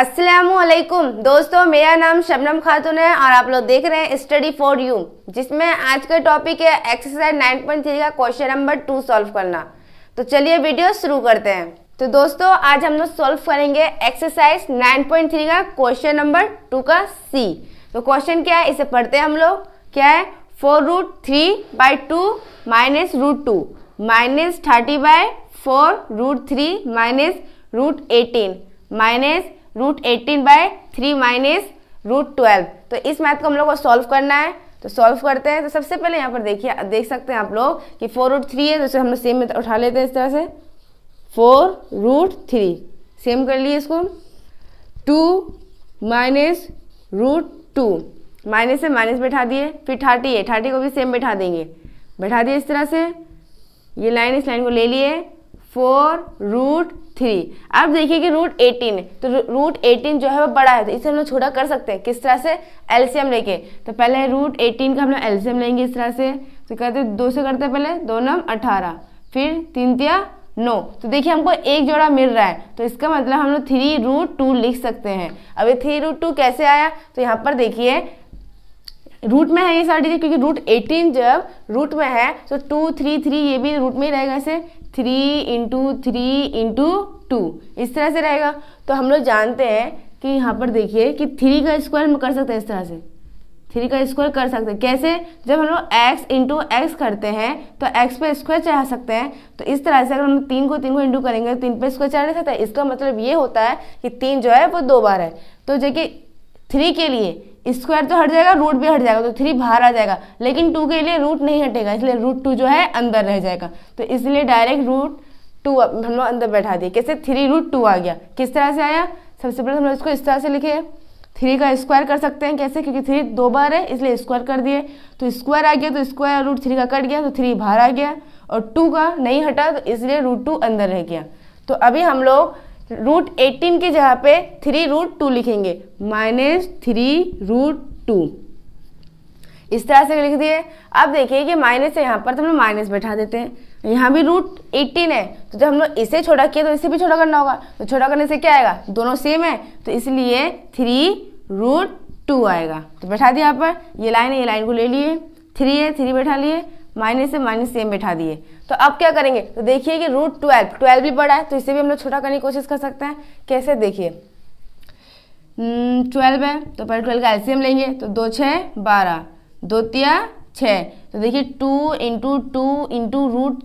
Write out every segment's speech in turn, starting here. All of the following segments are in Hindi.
असलकुम दोस्तों मेरा नाम शबनम खातून है और आप लोग देख रहे हैं स्टडी फॉर यू जिसमें आज का टॉपिक है एक्सरसाइज 9.3 का क्वेश्चन नंबर टू सॉल्व करना तो चलिए वीडियो शुरू करते हैं तो दोस्तों आज हम लोग सॉल्व करेंगे एक्सरसाइज 9.3 का क्वेश्चन नंबर टू का सी तो क्वेश्चन क्या है इसे पढ़ते हैं हम लोग क्या है four root three by two minus root two minus thirty by four root three minus root eighteen minus root eighteen by three minus root twelve तो इस मैथ को हम लोग को सॉल्व करना है तो सॉल्व करते हैं तो सबसे पहले यहाँ पर देखिए देख सकते हैं आप लोग कि फोर रूट थ्री है जैसे तो हम लोग सेम में उठा लेते हैं इस तरह से फोर रूट थ्री सेम कर लिए इसको two minus root two minus से माइनस बैठा दिए फिर थर्टी है थर्टी को भी सेम बैठा देंगे बैठा दिए इस तरह से ये लाइन इस लाइन को ले लिए फोर रूट थ्री अब देखिए कि रूट एटीन तो रूट एटीन जो है वो बड़ा है तो इसे हम लोग छोटा कर सकते हैं किस तरह से एलसीएम लेके तो पहले रूट एटीन का हम लोग एलसीएम लेंगे इस तरह से तो कहते हैं दो से करते हैं पहले दो नम अठारह फिर तीन तिया नो तो देखिए हमको एक जोड़ा मिल रहा है तो इसका मतलब हम लोग थ्री रूट टू लिख सकते हैं अब ये थ्री रूट टू कैसे आया तो यहाँ पर देखिए रूट में है ये सारी चीज़ें क्योंकि रूट एटीन जब रूट में है तो टू थ्री थ्री ये भी रूट में ही रहेगा ऐसे three into three into two इस तरह से रहेगा तो हम लोग जानते हैं कि यहाँ पर देखिए कि थ्री का स्क्वायर हम कर सकते हैं इस तरह से थ्री का स्क्वायर कर सकते हैं कैसे जब हम लोग एक्स इंटू एक्स करते हैं तो एक्स पे स्क्वायर चढ़ा सकते हैं तो इस तरह से अगर हम तीन को तीन को इंटू करेंगे तो तीन पे स्क्वायर चढ़ा सकते हैं इसका मतलब ये होता है कि तीन जो है वो दो बार है तो देखिए थ्री के लिए स्क्वायर तो हट जाएगा रूट भी हट जाएगा तो थ्री बाहर आ जाएगा लेकिन टू के लिए रूट नहीं हटेगा इसलिए रूट टू जो है अंदर रह जाएगा तो इसलिए डायरेक्ट रूट टू हम लोग अंदर बैठा दिए कैसे थ्री रूट टू आ गया किस तरह से आया सबसे पहले हम लोग इसको इस तरह से लिखे थ्री का स्क्वायर कर सकते हैं कैसे क्योंकि थ्री दो बार है इसलिए स्क्वायर कर दिए तो स्क्वायर आ गया तो स्क्वायर रूट थ्री का कट गया तो थ्री बाहर आ गया और टू का नहीं हटा तो इसलिए रूट टू अंदर रह गया तो अभी हम लोग रूट एटीन की जगह पे थ्री रूट टू लिखेंगे माइनस थ्री रूट टू इस तरह से लिख दिए अब देखिए कि माइनस है यहाँ पर तो हम लोग माइनस बैठा देते हैं यहाँ भी रूट एटीन है तो जब हम लोग इसे छोटा किया तो इसे भी छोटा करना होगा तो छोटा करने से क्या आएगा दोनों सेम है तो इसलिए थ्री रूट टू आएगा तो बैठा दिया यहाँ पर ये लाइन है ये लाइन को ले लिए थ्री है थ्री बैठा लिए माइनस से माइनस सेम बैठा दिए तो अब क्या करेंगे तो देखिए कि रूट ट्वेल्व ट्वेल्व भी बड़ा है तो इसे भी हम लोग छोटा करने की कोशिश कर सकते हैं कैसे देखिए ट्वेल्व हम्म, है तो पहले ट्वेल्व का एल्सियम लेंगे तो दो छः बारह दो तिया छः तो देखिए two into two into root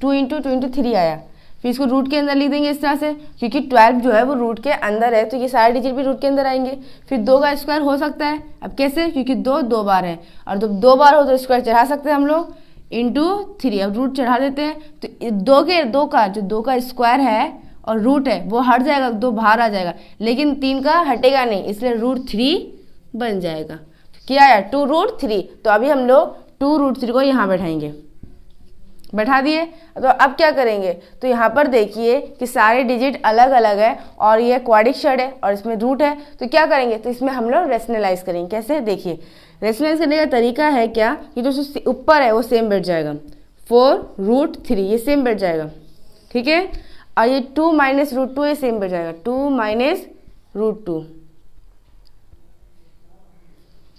two into two into three आया फिर इसको रूट के अंदर लिख देंगे इस तरह से क्योंकि ट्वेल्व जो है वो रूट के अंदर है तो ये सारे डिजिट भी रूट के अंदर आएंगे फिर दो का स्क्वायर हो सकता है अब कैसे क्योंकि दो दो बार है और जब दो, दो बार हो तो स्क्वायर चढ़ा सकते हैं हम लोग इंटू थ्री अब रूट चढ़ा देते हैं तो दो के दो का जो दो का स्क्वायर है और रूट है वो हट जाएगा दो बाहर आ जाएगा लेकिन तीन का हटेगा नहीं इसलिए रूट थ्री बन जाएगा तो क्या आया टू रूट थ्री तो अभी हम लोग टू रूट थ्री को यहाँ बैठाएंगे बैठा दिए तो अब क्या करेंगे तो यहाँ पर देखिए कि सारे डिजिट अलग अलग है और ये क्वाडिक शर्ड है और इसमें रूट है तो क्या करेंगे तो इसमें हम लोग रेशनलाइज करेंगे कैसे देखिए रेशनलाइज करने का तरीका है क्या कि जो ऊपर है वो सेम बैठ जाएगा फोर रूट थ्री ये सेम बैठ जाएगा ठीक है और ये टू माइनस रूट टू ये सेम बैठ जाएगा टू माइनस रूट टू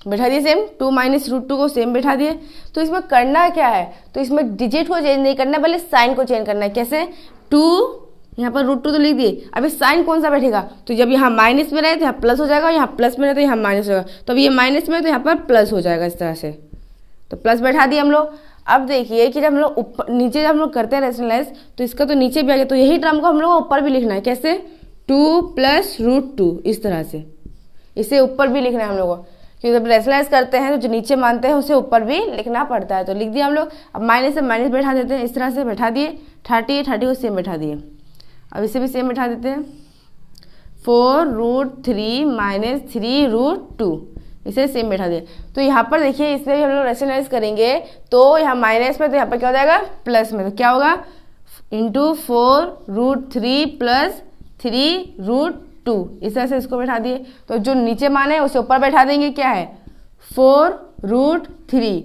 बैठा दिए same two minus root two को सेम बैठा दिए तो इसमें करना क्या है तो इसमें डिजिट को चेंज नहीं करना है पहले साइन को चेंज करना है कैसे टू यहाँ पर रूट टू तो लिख दिए अभी साइन कौन सा बैठेगा तो जब यहाँ माइनस में रहे तो यहाँ प्लस हो जाएगा यहाँ प्लस में रहे तो यहाँ माइनस होगा तो अब ये माइनस में तो यहाँ पर प्लस हो जाएगा इस तरह से तो प्लस बैठा दिए हम लोग अब देखिए कि जब हम लोग ऊपर नीचे जब हम लोग करते हैं रेशनलाइज तो इसका तो नीचे भी आ गया तो यही टर्म को हम लोग ऊपर भी लिखना है कैसे टू प्लस रूट टू इस तरह से इसे ऊपर भी लिखना है हम लोग को क्योंकि जब रेशनलाइज करते हैं तो जो नीचे मानते हैं उसे ऊपर भी लिखना पड़ता है तो लिख दिया हम लोग अब माइनस से माइनस बैठा देते हैं इस तरह से बैठा दिए थर्टी थर्टी को सेम बैठा दिए अब इसे भी सेम बैठा देते हैं four root three minus three root two इसे सेम बैठा दें तो यहाँ पर देखिए इसमें भी हम लोग रेशनलाइज करेंगे तो यहाँ माइनस में तो यहाँ पर क्या हो जाएगा प्लस में तो क्या होगा into four root three plus three root two इस तरह से इसको बैठा दिए तो जो नीचे मान है उसे ऊपर बैठा देंगे क्या है four root three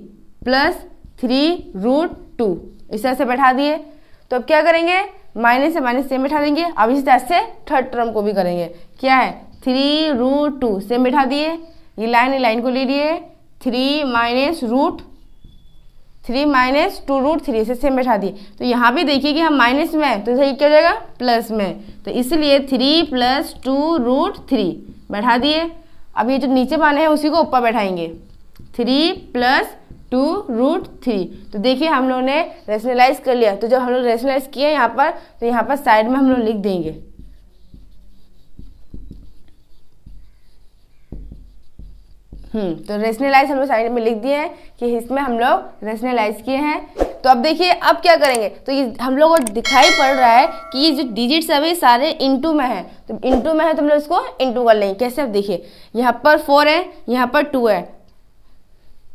plus three root two इस तरह से बैठा दिए तो अब क्या करेंगे माइनस से माइनस सेम बैठा देंगे अब इसी तरह से थर्ड टर्म को भी करेंगे क्या है थ्री रूट टू सेम बैठा दिए ये लाइन लाइन को ले लिए three minus root three minus two root three से सेम बैठा दिए तो यहाँ भी देखिए कि हम माइनस में तो सही क्या हो जाएगा प्लस में तो इसलिए three plus two root three बैठा दिए अब ये जो नीचे पाने हैं उसी को ऊपर बैठाएंगे three plus two root three तो देखिए हम लोगों ने रेशनलाइज कर लिया तो जब हम लोग रेशनलाइज किए यहाँ पर तो यहाँ पर साइड में हम लोग लिख देंगे हम्म तो रेशनलाइज हम लोग साइड में लिख दिए हैं कि इसमें हम लोग रेशनलाइज किए हैं तो अब देखिए अब क्या करेंगे तो ये हम लोग को दिखाई पड़ रहा है कि ये जो डिजिट्स है ये सारे इंटू में है तो इंटू में है तो हम लोग इसको इंटू कर लेंगे कैसे अब देखिए यहाँ पर फोर है यहाँ पर टू है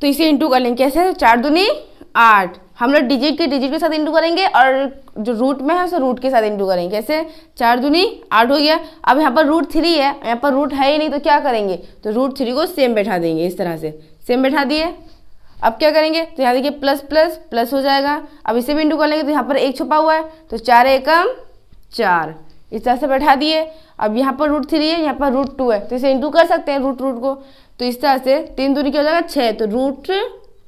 तो इसे इंटू कर लेंगे कैसे चार दूनी आठ हम लोग डिजिट के डिजिट के साथ इंटू करेंगे और जो रूट में है उसे रूट के साथ इंटू करेंगे कैसे चार दूनी आठ हो गया अब यहाँ पर रूट थ्री है यहाँ पर रूट है ही नहीं तो क्या करेंगे तो रूट थ्री को सेम बैठा देंगे इस तरह से सेम बैठा दिए अब क्या करेंगे तो यहाँ देखिए प्लस प्लस प्लस हो जाएगा अब इसे भी इंटू कर लेंगे तो यहाँ पर एक छुपा हुआ है तो चार एकम चार इस तरह से बैठा दिए अब यहाँ पर रूट थ्री है यहाँ पर रूट टू है तो इसे इंटू कर सकते हैं रूट रूट को तो इस तरह से तीन दूरी क्या हो जाएगा छः तो रूट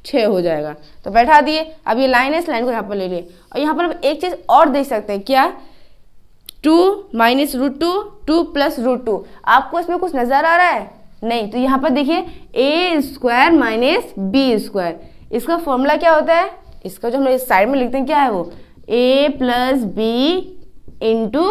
छः हो जाएगा तो बैठा दिए अब ये लाइन है इस लाइन को यहाँ पर ले लिए और यहाँ पर हम एक चीज़ और देख सकते हैं क्या two minus root two two plus root two आपको इसमें कुछ नज़र आ रहा है नहीं तो यहाँ पर देखिए A square minus B square इसका फॉर्मूला क्या होता है इसका जो हम लोग साइड में लिखते हैं क्या है वो A plus B into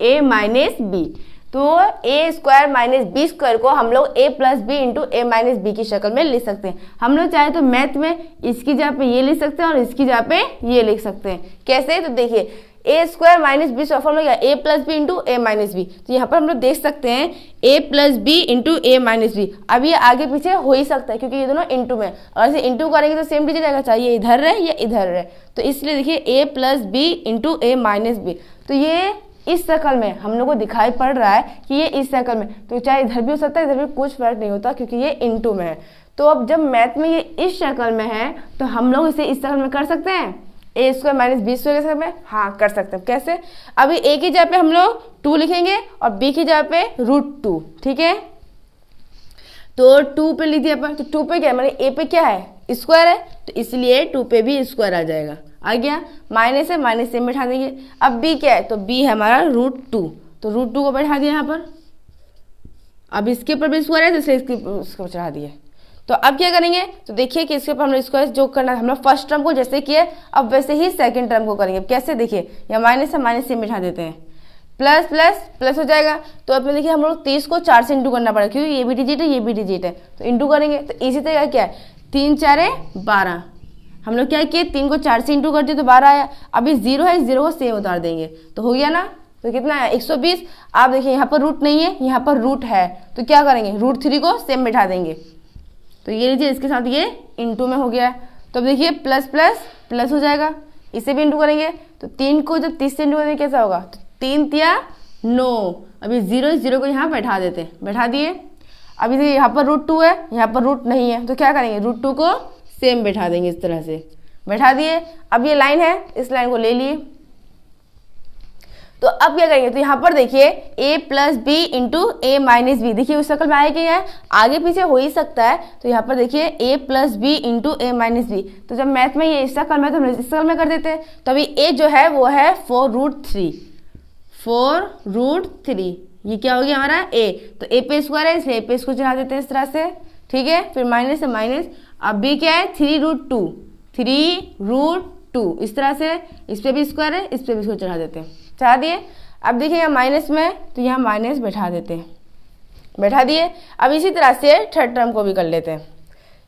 A minus B तो A square minus B square को हम लोग A plus B into A minus B की शक्ल में लिख सकते हैं हम लोग चाहे तो मैथ में इसकी जगह पे ये लिख सकते हैं और इसकी जगह पे ये लिख सकते हैं कैसे तो देखिए A square minus B square formula A plus B into A minus B तो यहाँ पर हम लोग देख सकते हैं A plus B into A minus B अब ये आगे पीछे हो ही सकता है क्योंकि ये दोनों इंटू में और ऐसे इंटू करेंगे तो सेम टीचर जाएगा चाहिए इधर रहे या इधर रहे तो इसलिए देखिए A plus B into A minus B तो ये इस शक्ल में हम लोग को दिखाई पड़ रहा है कि ये इस शकल में तो चाहे इधर भी हो सकता है इधर भी कुछ फर्क नहीं होता क्योंकि ये इंटू में है तो अब जब मैथ में ये इस शक्ल में है तो हम लोग इसे इस शक्ल में कर सकते हैं A square minus B square के साथ में हाँ कर सकते हैं कैसे अभी ए की जगह पे हम लोग टू लिखेंगे और बी की जगह पे रूट टू ठीक है तो टू पे लिख दिया अपन तो टू पे क्या है मैंने मतलब ए पे क्या है स्क्वायर है तो इसलिए टू पे भी स्क्वायर आ जाएगा आ गया माइनस है माइनस सेम बैठा देंगे अब बी क्या है तो बी है हमारा रूट टू तो रूट टू को बैठा दिया यहाँ पर अब इसके ऊपर भी स्क्वायर है तो इसके उसको चढ़ा दिए तो अब क्या करेंगे तो देखिए कि इसके ऊपर हमने स्क्वायर जो करना है हमने फर्स्ट टर्म को जैसे किया अब वैसे ही सेकेंड टर्म को करेंगे अब कैसे देखिए या माइनस से माइनस से बैठा देते हैं प्लस प्लस प्लस हो जाएगा तो अब देखिए हम लोग तीस को चार से इंटू करना पड़ेगा क्योंकि ये भी डिजिट है ये भी डिजिट है तो इंटू करेंगे तो इसी तरह क्या है तीन चारे बारह हम लोग क्या किए तीन को चार से इंटू कर दिए तो बारह आया अभी जीरो है जीरो को सेम उतार देंगे तो हो गया ना तो कितना है 120 आप देखिए यहाँ पर रूट नहीं है यहाँ पर रूट है तो क्या करेंगे रूट थ्री को सेम बैठा देंगे तो ये लीजिए इसके साथ ये इंटू में हो गया है तो अब देखिए प्लस प्लस प्लस हो जाएगा इसे भी इंटू करेंगे तो तीन को जब तीस से इंटू करेंगे कैसा होगा तो तीन तिया नौ अभी जीरो जीरो को यहाँ बैठा देते बैठा दिए अभी देखिए यहाँ पर रूट टू है यहाँ पर रूट नहीं है तो क्या करेंगे रूट टू को सेम बैठा देंगे इस तरह से बैठा दिए अब ये लाइन है इस लाइन को ले लिए तो अब क्या करेंगे तो यहाँ पर देखिए a plus B into A minus B देखिए उस शक्ल में आया क्या है आगे पीछे हो ही सकता है तो यहाँ पर देखिए a plus B into A minus B तो जब मैथ में ये इस शक्ल में तो हम इस शक्ल में कर देते हैं तो अभी a जो है वो है four root three four root three ये क्या हो गया हमारा a तो a पे स्क्वायर है इसलिए ए पे स्क्वायर चला देते हैं इस तरह से ठीक है फिर माइनस से माइनस अब भी क्या है three root two three root two इस तरह से इस पर भी स्क्वायर है इस पर भी स्क्वायर चढ़ा देते हैं चढ़ा दिए अब देखिए यहाँ माइनस में तो यहाँ माइनस बैठा देते हैं बैठा दिए अब इसी तरह से थर्ड टर्म को भी कर लेते हैं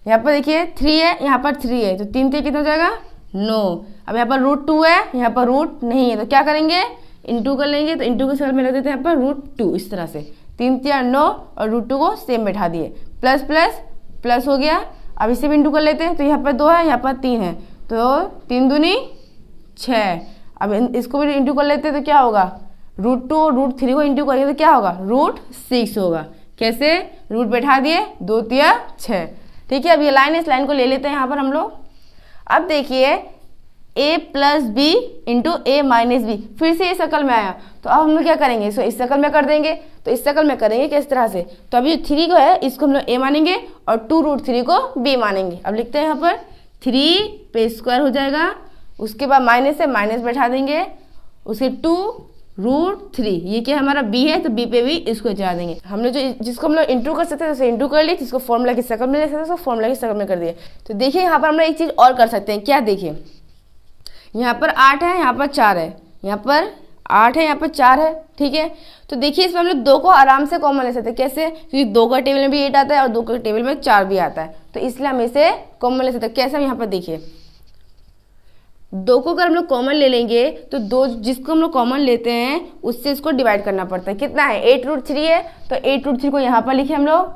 यहाँ पर देखिए थ्री है यहाँ पर थ्री है तो तीन तीन कितना हो जाएगा नो अब यहाँ पर रूट टू है यहाँ पर रूट नहीं है तो क्या करेंगे इंटू कर लेंगे तो इंटू के साथ में रख देते हैं यहाँ पर रूट टू इस तरह से तीन तीन नो और रूट टू को सेम बैठा दिए प्लस प्लस प्लस हो गया अब इसे भी इंटू कर लेते हैं तो यहाँ पर दो है यहाँ पर तीन है तो तीन दूनी छः अब इसको भी इंटू कर लेते हैं तो क्या होगा रूट टू और रूट थ्री को इंटू करेंगे तो क्या होगा रूट सिक्स होगा कैसे रूट बैठा दिए दो तीन छः ठीक है अब ये लाइन इस लाइन को ले लेते हैं यहाँ पर हम लोग अब देखिए A plus B into A minus B फिर से इस शक्ल में आया तो अब हम लोग क्या करेंगे इसको इस शक्ल में कर देंगे तो इस शक्ल में करेंगे किस तरह से तो अभी जो थ्री को है इसको हम लोग ए मानेंगे और टू रूट थ्री को बी मानेंगे अब लिखते हैं यहाँ पर थ्री पे स्क्वायर हो जाएगा उसके बाद माइनस से माइनस बैठा देंगे उसके टू रूट थ्री ये क्या हमारा बी है तो बी पे भी इसको जा देंगे हमने जो जिसको हम लोग इंटू कर सकते थे उसे इंटू कर लिए जिसको फॉर्मूला की शक्ल में ले सकते थे उसको फॉर्मूला की शक्ल में कर दिए तो देखिए यहाँ पर हम लोग एक चीज़ और कर सकते हैं क्या देखिए यहाँ पर आठ है यहाँ पर चार है यहाँ पर आठ है यहाँ पर चार है ठीक है तो देखिए इसमें हम लोग दो को आराम से कॉमन ले सकते हैं कैसे क्योंकि दो का टेबल में भी एट आता है और दो का टेबल में चार भी आता है तो इसलिए हम इसे कॉमन ले सकते हैं कैसे हम यहाँ पर देखिए दो को अगर हम लोग कॉमन ले लेंगे तो दो जिसको हम लोग कॉमन लेते हैं उससे इसको डिवाइड करना पड़ता है कितना है एट रूट थ्री है तो एट रूट थ्री को यहाँ पर लिखे हम लोग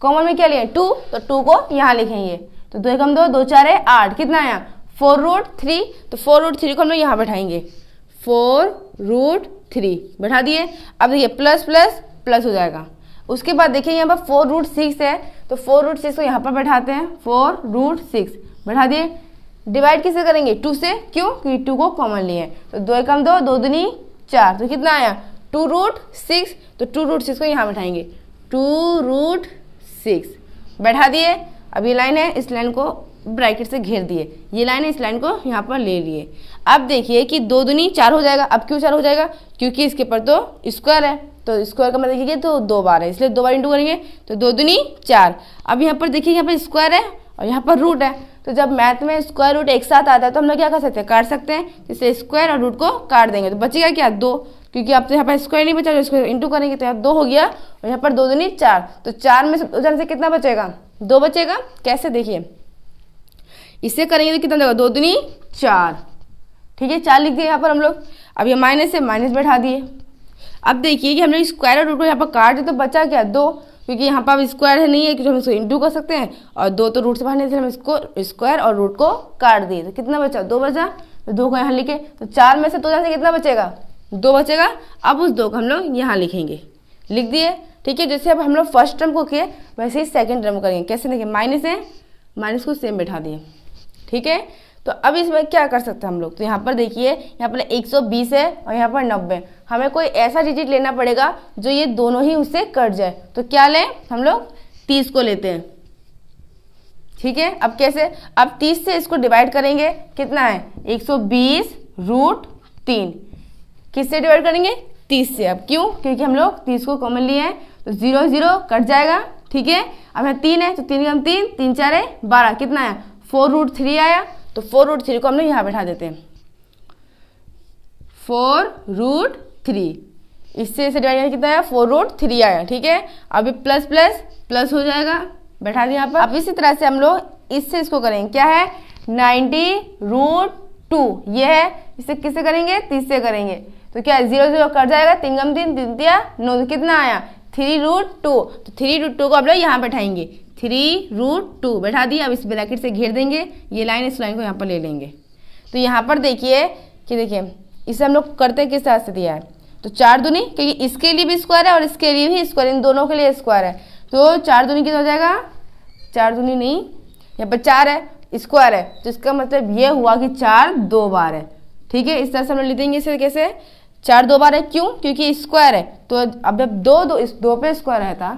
कॉमन में क्या लिए टू तो टू को यहाँ लिखेंगे तो दो एक हम दो दो चार है आठ कितना यहाँ फोर रूट थ्री तो फोर रूट थ्री को हम लोग यहाँ बैठाएंगे फोर रूट थ्री बैठा दिए अब देखिए प्लस प्लस प्लस हो जाएगा उसके बाद देखिए यहाँ पर फोर रूट सिक्स है तो फोर रूट सिक्स को यहाँ पर बैठाते हैं फोर रूट सिक्स बैठा दिए डिवाइड किससे करेंगे टू से क्यों क्योंकि टू को कॉमन लिए तो दो एकम दो दो दुनी चार तो कितना आया टू रूट सिक्स तो टू रूट सिक्स को यहाँ बैठाएंगे टू रूट सिक्स बैठा दिए अब ये लाइन है इस लाइन को ब्रैकेट से घेर दिए ये लाइन है इस लाइन को यहाँ पर ले लिए अब देखिए कि दो दुनी चार हो जाएगा अब क्यों चार हो जाएगा क्योंकि इसके ऊपर तो स्क्वायर है तो स्क्वायर का मतलब देखिए तो दो बार है इसलिए दो बार इंटू करेंगे तो दो दुनी चार अब यहाँ पर देखिए यहाँ पर स्क्वायर है और यहाँ पर रूट है तो जब मैथ में स्क्वायर रूट एक साथ आता है तो हम लोग क्या कर सकते हैं काट सकते हैं जैसे स्क्वायर और रूट को काट देंगे तो बचेगा क्या दो क्योंकि आप तो यहाँ पर स्क्वायर नहीं बचा जो स्क्वायर इंटू करेंगे तो यहाँ दो हो गया और यहाँ पर दो दुनी चार तो चार में से उधर से कितना बचेगा दो बचेगा कैसे देखिए इससे करेंगे तो कितना देगा दो दुनी चार ठीक है चार लिख दिए यहाँ पर हम लोग अब ये माइनस है माइनस बैठा दिए अब देखिए कि हम लोग स्क्वायर रूट को यहाँ पर काट तो बचा क्या दो क्योंकि यहाँ पर अब स्क्वायर है नहीं है क्योंकि हम इसको इंटू कर सकते हैं और दो तो रूट से बाहर नहीं हम इसको स्क्वायर और रूट को काट दिए तो कितना बचा दो बचा तो दो को यहाँ लिखे तो चार में से दो जहाँ कितना बचेगा दो बचेगा अब उस दो को हम लोग यहाँ लिखेंगे लिख दिए ठीक है जैसे अब हम लोग फर्स्ट टर्म को किए वैसे ही सेकेंड टर्म को करेंगे कैसे देखिए माइनस है माइनस को सेम बैठा दिए ठीक है तो अब इसमें क्या कर सकते हैं हम लोग तो यहाँ पर देखिए यहाँ पर 120 है और यहाँ पर 90 हमें कोई ऐसा डिजिट लेना पड़ेगा जो ये दोनों ही उससे कट जाए तो क्या लें हम लोग 30 को लेते हैं ठीक है अब कैसे अब 30 से इसको डिवाइड करेंगे कितना है 120 रूट तीन किससे डिवाइड करेंगे 30 से अब क्यों क्योंकि हम लोग तीस को कॉमन लिए हैं तो जीरो जीरो कट जाएगा ठीक है अब यहाँ तीन है तो तीन कम तीन तीन चार है बारह कितना है फोर रूट थ्री आया तो फोर रूट थ्री को हम लोग यहाँ बैठा देते हैं फोर रूट थ्री इससे इसे डिवाइड कितना आया फोर रूट थ्री आया ठीक है अभी प्लस प्लस प्लस हो जाएगा बैठा दिया यहाँ पर अब इसी तरह से हम लोग इससे इसको करेंगे क्या है नाइन्टी रूट टू ये है इसे किससे करेंगे तीस से करेंगे तो क्या जीरो जीरो कट जाएगा तिंगम तीन दिया नौ तो कितना आया थ्री रूट टू तो थ्री रूट टू को आप लोग यहाँ बैठाएंगे थ्री रूट टू बैठा दिए अब इस ब्रैकेट से घेर देंगे ये लाइन इस लाइन को यहाँ पर ले लेंगे तो यहाँ पर देखिए कि देखिए इसे हम लोग करते किस तरह से दिया है तो चार दुनी क्योंकि इसके लिए भी स्क्वायर है और इसके लिए भी स्क्वायर इन दोनों के लिए स्क्वायर है तो चार दुनी कितना हो जाएगा चार दुनी नहीं यहाँ पर चार है स्क्वायर है तो इसका मतलब ये हुआ कि चार दो बार है ठीक है इस तरह से हम लोग देंगे इस तरीके से चार दो बार है क्यों क्योंकि स्क्वायर है तो अब जब दो दो इस दो पे स्क्वायर रहता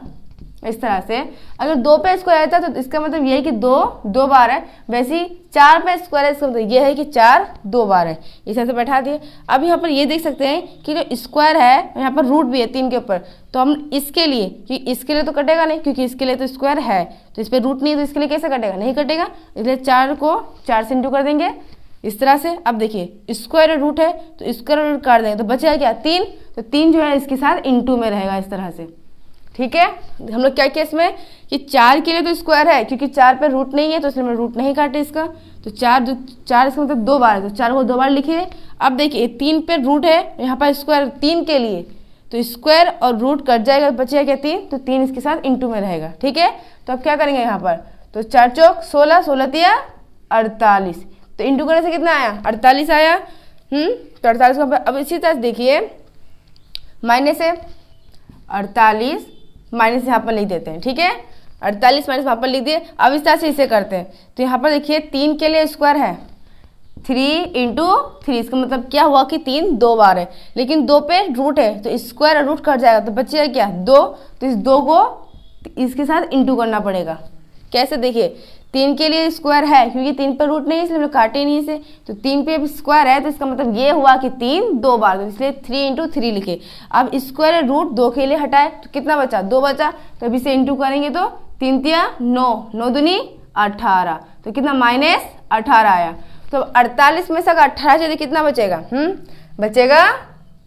इस तरह से अगर दो पे स्क्वायर आता है तो इसका मतलब यह है कि दो दो बार है वैसे ही चार पे स्क्वायर है इसका मतलब यह है कि चार दो बार है इस तरह से बैठा दिए अब यहाँ पर ये देख सकते हैं कि जो स्क्वायर है यहाँ पर रूट भी है तीन के ऊपर तो हम इसके लिए कि इसके लिए तो कटेगा नहीं क्योंकि इसके लिए तो स्क्वायर है तो इस पर रूट नहीं है तो इसके लिए कैसे कटेगा नहीं कटेगा इसलिए चार को चार से इंटू कर देंगे इस तरह से अब देखिए स्क्वायर रूट है तो स्क्वायर रूट काट देंगे तो बचेगा क्या तीन तो तीन जो है इसके साथ इंटू में रहेगा इस तरह से ठीक है हम लोग क्या किया इसमें कि चार के लिए तो स्क्वायर है क्योंकि चार पर रूट नहीं है तो इसलिए रूट नहीं काटे इसका तो चार दो, चार इसका मतलब दो बार है तो चार को दो बार लिखिए अब देखिए तीन पे रूट है तो यहाँ पर स्क्वायर तीन के लिए तो स्क्वायर और रूट कट जाएगा बचेगा क्या तीन तो तीन इसके साथ इंटू में रहेगा ठीक है तो अब क्या करेंगे यहाँ पर तो चार चौक सोलह सोलह तिया अड़तालीस तो इंटू करने से कितना आया अड़तालीस आया हम्म, तो अड़तालीस अब इसी तरह देखिए माइनस है अड़तालीस माइनस यहाँ पर लिख देते हैं ठीक है अड़तालीस माइनस वहाँ पर लिख दिए अब इस तरह से इसे करते हैं तो यहाँ पर देखिए तीन के लिए स्क्वायर है थ्री इंटू थ्री इसका मतलब क्या हुआ कि तीन दो बार है लेकिन दो पे रूट है तो स्क्वायर और रूट कट जाएगा तो बच्चे क्या दो तो इस दो को इसके साथ इंटू करना पड़ेगा कैसे देखिए तीन के लिए स्क्वायर है क्योंकि तीन पर रूट नहीं है इसलिए हम लोग काटे नहीं इसे तो तीन पे स्क्वायर है तो इसका मतलब ये हुआ कि तीन दो बार तो इसलिए थ्री इंटू थ्री लिखे अब स्क्वायर रूट दो के लिए हटाए तो कितना बचा दो बचा तो अभी से इंटू करेंगे तो तीन तिया नौ नौ दुनी अठारह तो कितना माइनस अठारह आया तो अड़तालीस में से अगर अट्ठारह चाहिए तो कितना बचेगा हम्म बचेगा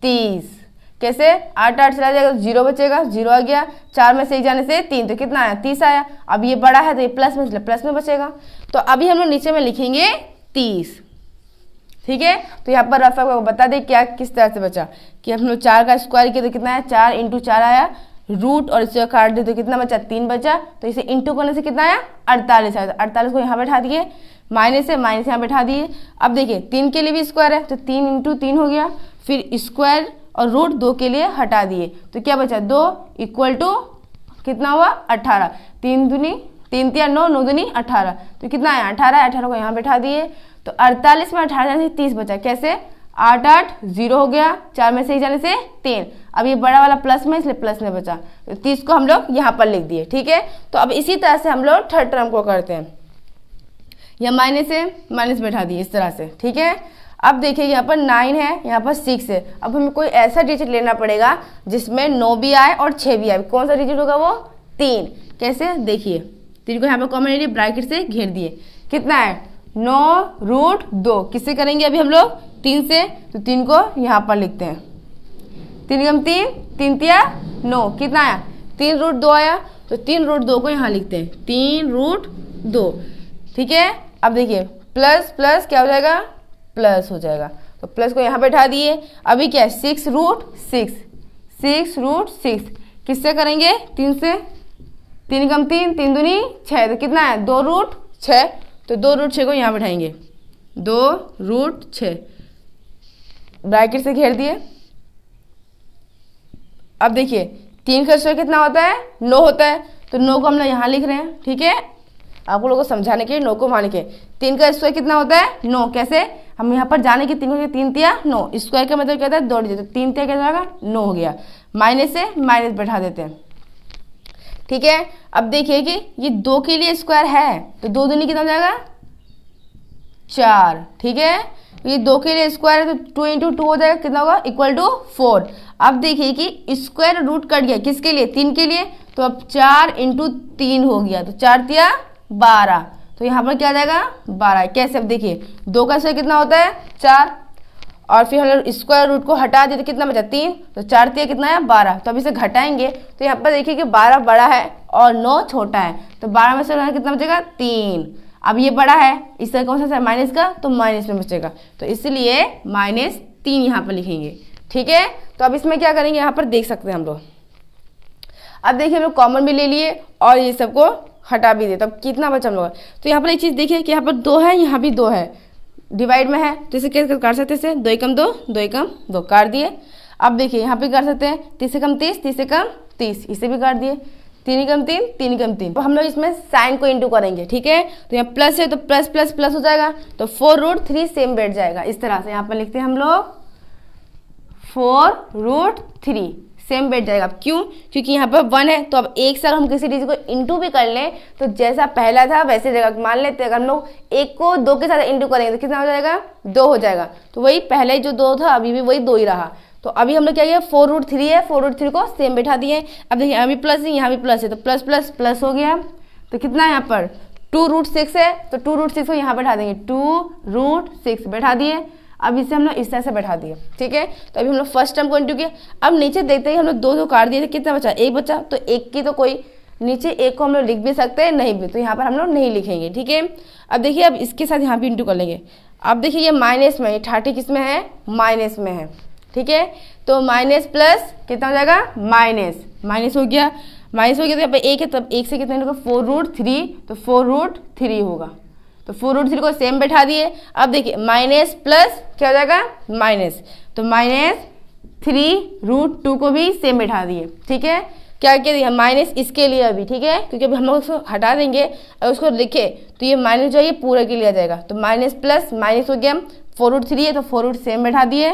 तीस कैसे आठ आठ चला जाएगा तो जीरो बचेगा जीरो आ गया चार में से एक जाने से तीन तो कितना आया तीस आया अब ये बड़ा है तो ये प्लस में चला प्लस में बचेगा तो अभी हम लोग नीचे में लिखेंगे तीस ठीक है तो यहाँ पर रफ आपको बता दें क्या किस तरह से बचा कि हम लोग चार का स्क्वायर किया तो कितना आया चार इंटू चार आया रूट और इसे काट दे तो कितना बचा तीन बचा तो इसे इंटू करने से कितना आया अड़तालीस आया तो अड़तालीस को यहाँ बैठा दिए माइनस है माइनस यहाँ बैठा दिए अब देखिए तीन के लिए भी स्क्वायर है तो तीन इंटू तीन हो गया फिर स्क्वायर और रूट दो के लिए हटा दिए तो क्या बचा दो इक्वल टू कितना हुआ अट्ठारह तीन दुनी तीन तिया नौ नौ दुनी अठारह तो कितना आया अठारह अठारह को यहाँ बैठा दिए तो अड़तालीस में अठारह जाने से तीस बचा कैसे आठ आठ जीरो हो गया चार में से ही जाने से तीन अब ये बड़ा वाला प्लस में इसलिए प्लस में बचा तो तीस को हम लोग यहाँ पर लिख दिए ठीक है तो अब इसी तरह से हम लोग थर्ड टर्म को करते हैं या माइनस है माइनस बैठा दिए इस तरह से ठीक है अब देखिए यहाँ पर नाइन है यहाँ पर सिक्स है अब हमें कोई ऐसा डिजिट लेना पड़ेगा जिसमें नौ भी आए और छः भी आए कौन सा डिजिट होगा वो तीन कैसे देखिए तीन को यहाँ पर कॉमन एरिया ब्रैकेट से घेर दिए कितना है नौ रूट दो किससे करेंगे अभी हम लोग तीन से तो तीन को यहाँ पर लिखते हैं तीन गम तीन तीन तिया नौ कितना आया तीन रूट दो आया तो तीन रूट दो को यहाँ लिखते हैं तीन रूट दो ठीक है अब देखिए प्लस प्लस क्या हो जाएगा प्लस हो जाएगा तो प्लस को यहाँ बैठा दिए अभी क्या है six root six six root six किससे करेंगे तीन से तीन कम तीन तीन दूनी छः तो कितना है दो रूट छः तो दो रूट छः को यहाँ बैठाएंगे दो रूट छः ब्रैकेट से घेर दिए अब देखिए तीन का स्क्वायर कितना होता है नो होता है तो नो को हम लोग यहाँ लिख रहे हैं ठीक है आप लोगों को समझाने के लिए नो को मान के तीन का स्क्वायर कितना होता है नो कैसे हम यहाँ पर जाने की तीन तीन तिया नो स्क्वायर का मतलब क्या है दो तीन तिया क्या जाएगा नो हो गया माइनस से माइनस बैठा देते हैं ठीक है अब देखिए कि ये दो के लिए स्क्वायर है तो दो दूनी कितना जाएगा चार ठीक है ये दो के लिए स्क्वायर है तो टू इंटू टू हो जाएगा कितना होगा इक्वल टू फोर अब देखिए कि स्क्वायर रूट कट गया किसके लिए तीन के लिए तो अब चार इंटू तीन हो गया तो चार तिया बारह तो यहाँ पर क्या जाएगा बारह कैसे अब देखिए दो का स्क्वायर कितना होता है चार और फिर हम लोग स्क्वायर रूट को हटा दिए तो कितना बचा तीन तो चार तीन कितना है बारह तो अब इसे घटाएंगे तो यहाँ पर देखिए कि बारह बड़ा है और नौ छोटा है तो बारह में से कितना बचेगा तीन अब ये बड़ा है इसका कौन सा है माइनस का तो माइनस में बचेगा तो इसलिए माइनस तीन यहाँ पर लिखेंगे ठीक है तो अब इसमें क्या करेंगे यहाँ पर देख सकते हैं हम लोग अब देखिए हम लोग कॉमन भी ले लिए और ये सबको हटा भी दे तब कितना बचा हम लोग तो यहाँ पर एक चीज़ देखिए कि यहाँ पर दो है यहाँ भी दो है डिवाइड में है तो इसे कैसे कर सकते इसे दो एकम दो दो एकम दो कर दिए अब देखिए यहाँ पे कर सकते हैं तीस एकम तीस तीस एकम तीस इसे भी कर दिए तीन एकम तीन तीन एकम तीन तो हम लोग इसमें साइन को इंटू करेंगे ठीक है तो यहाँ प्लस है तो प्लस प्लस प्लस हो जाएगा तो फोर रूट थ्री सेम बैठ जाएगा इस तरह से यहाँ पर लिखते हैं हम लोग फोर रूट थ्री सेम बैठ जाएगा क्यों क्योंकि यहाँ पर वन है तो अब एक से अगर हम किसी चीज़ को इंटू भी कर लें तो जैसा पहला था वैसे रहेगा मान लेते हैं अगर हम लोग एक को दो के साथ इंटू करेंगे तो कितना हो जाएगा दो हो जाएगा तो वही पहले जो दो था अभी भी वही दो ही रहा तो अभी हम लोग क्या किया फोर रूट थ्री है फोर रूट थ्री को सेम बैठा दिए अब देखिए यहाँ भी प्लस है यहाँ भी प्लस है तो प्लस प्लस प्लस हो गया तो कितना है यहाँ पर टू रूट सिक्स है तो टू रूट सिक्स को यहाँ बैठा देंगे टू रूट सिक्स बैठा दिए अब इसे हम लोग इस तरह से बैठा दिए ठीक है तो अभी हम लोग फर्स्ट टर्म को इंटू किया अब नीचे देखते ही हम लोग दो दो कार दिए कितना बचा एक बचा तो एक की तो कोई नीचे एक को हम लोग लिख भी सकते हैं नहीं भी तो यहाँ पर हम लोग नहीं लिखेंगे ठीक है अब देखिए अब इसके साथ यहाँ भी इंटू कर लेंगे अब देखिए ये माइनस में ये थर्टी किस में है माइनस में है ठीक है तो माइनस प्लस कितना हो जाएगा माइनस माइनस हो गया माइनस हो गया तो यहाँ पर एक है तब एक से कितना होगा फोर रूट थ्री तो फोर रूट थ्री होगा तो फोर रूट थ्री को सेम बैठा दिए अब देखिए माइनस प्लस क्या हो जाएगा माइनस तो माइनस थ्री रूट टू को भी सेम बैठा दिए ठीक है क्या क्या दिया माइनस इसके लिए अभी ठीक है क्योंकि अभी हम लोग उसको हटा देंगे और उसको लिखे तो ये माइनस जो है ये पूरे के लिए आ जाएगा तो माइनस प्लस माइनस हो गया फोर रूट थ्री है तो फोर रूट सेम बैठा दिए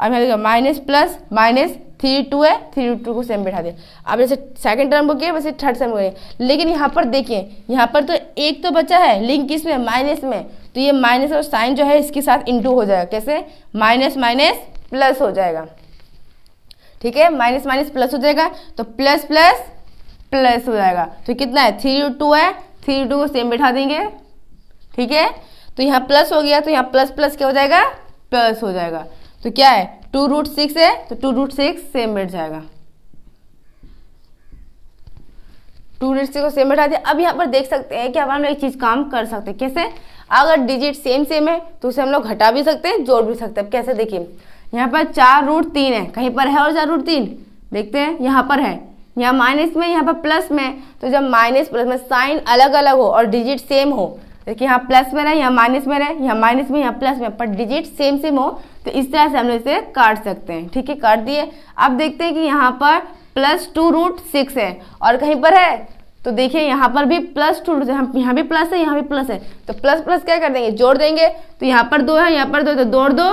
अब यहाँ देखो minus plus minus three two है थ्री टू को सेम बैठा दे अब जैसे सेकंड टर्म को किया वैसे थर्ड टर्म को किया लेकिन यहाँ पर देखिए यहाँ पर तो एक तो बचा है लिंक किस में माइनस में तो ये माइनस और साइन जो है इसके साथ इंटू हो जाएगा कैसे माइनस माइनस प्लस हो जाएगा ठीक है माइनस माइनस प्लस हो जाएगा तो प्लस प्लस प्लस हो जाएगा तो कितना है थ्री टू है थ्री टू को सेम बैठा देंगे ठीक है तो यहाँ प्लस हो गया तो यहाँ प्लस प्लस क्या हो जाएगा प्लस हो जाएगा तो क्या है टू रूट सिक्स है तो टू रूट सिक्स सेम बैठ जाएगा टू रूट सिक्स को सेम बैठा दिया अब यहाँ पर देख सकते हैं कि अब हम लोग एक चीज़ काम कर सकते हैं कैसे अगर डिजिट सेम सेम है तो उसे हम लोग घटा भी सकते हैं जोड़ भी सकते हैं कैसे देखिए यहाँ पर चार रूट तीन है कहीं पर है और चार रूट तीन देखते हैं यहाँ पर है यहाँ माइनस में यहाँ पर प्लस में तो जब माइनस प्लस में साइन अलग अलग हो और डिजिट सेम हो देखिए यहाँ प्लस में रहे यहाँ माइनस में रहे यहाँ माइनस में यहाँ प्लस में पर डिजिट सेम सेम हो तो इस तरह से हम लोग इसे काट सकते हैं ठीक है काट दिए अब देखते हैं कि यहाँ पर प्लस टू रूट सिक्स है और कहीं पर है तो देखिए यहाँ पर भी प्लस टू रूट यहाँ यहाँ भी प्लस है यहाँ भी प्लस है तो प्लस प्लस क्या कर देंगे जोड़ देंगे तो यहाँ पर दो है यहाँ पर दो तो दो दो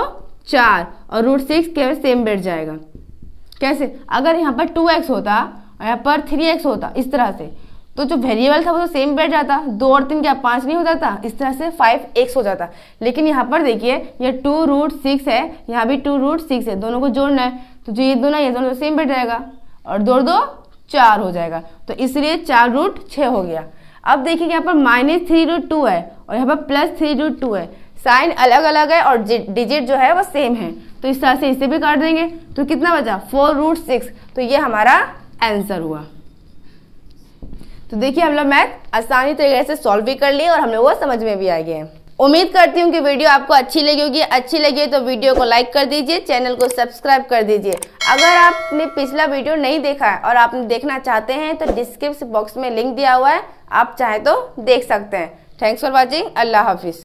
चार और रूट सिक्स के सेम बैठ जाएगा कैसे अगर यहाँ पर टू एक्स होता और यहाँ पर थ्री एक्स होता इस तरह से तो जो वेरिएबल था वो तो सेम बैठ जाता दो और तीन क्या पाँच नहीं हो जाता इस तरह से फाइव एक्स हो जाता लेकिन यहाँ पर देखिए ये टू रूट सिक्स है यहाँ भी टू रूट सिक्स है दोनों को जोड़ना है तो जो ये दोनों ये दोनों सेम तो बैठ जाएगा और दो दो चार हो जाएगा तो इसलिए चार रूट छः हो गया अब देखिए यहाँ पर माइनस थ्री रूट टू है और यहाँ पर प्लस थ्री रूट टू है साइन अलग अलग है और डिजिट जो है वो सेम है तो इस तरह से इसे भी काट देंगे तो कितना बचा फोर रूट सिक्स तो ये हमारा आंसर हुआ तो देखिए हम लोग मैथ आसानी तरीके से सॉल्व भी कर लिए और हम लोग वो समझ में भी आ गए उम्मीद करती हूँ कि वीडियो आपको अच्छी लगी होगी अच्छी लगी है तो वीडियो को लाइक कर दीजिए चैनल को सब्सक्राइब कर दीजिए अगर आपने पिछला वीडियो नहीं देखा है और आपने देखना चाहते हैं तो डिस्क्रिप्शन बॉक्स में लिंक दिया हुआ है आप चाहें तो देख सकते हैं थैंक्स फॉर वॉचिंग अल्लाह हाफिज़